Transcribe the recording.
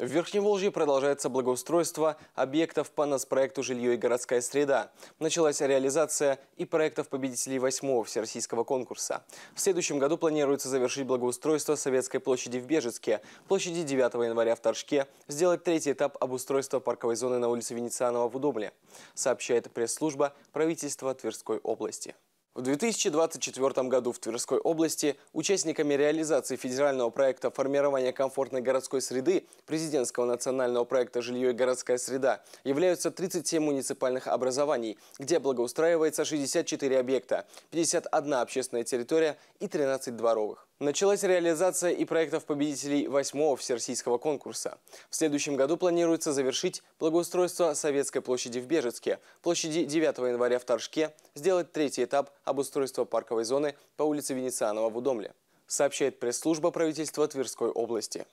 В Верхневолжье продолжается благоустройство объектов по нацпроекту «Жилье и городская среда». Началась реализация и проектов победителей восьмого всероссийского конкурса. В следующем году планируется завершить благоустройство Советской площади в Бежецке, площади 9 января в Торжке, сделать третий этап обустройства парковой зоны на улице Венецианова в Удомле, сообщает пресс-служба правительства Тверской области. В 2024 году в Тверской области участниками реализации федерального проекта формирования комфортной городской среды президентского национального проекта «Жилье и городская среда» являются 37 муниципальных образований, где благоустраивается 64 объекта, 51 общественная территория и 13 дворовых. Началась реализация и проектов победителей восьмого всероссийского конкурса. В следующем году планируется завершить благоустройство Советской площади в Бежецке, площади 9 января в Торжке, сделать третий этап обустройства парковой зоны по улице Венецианова в Удомле, сообщает пресс-служба правительства Тверской области.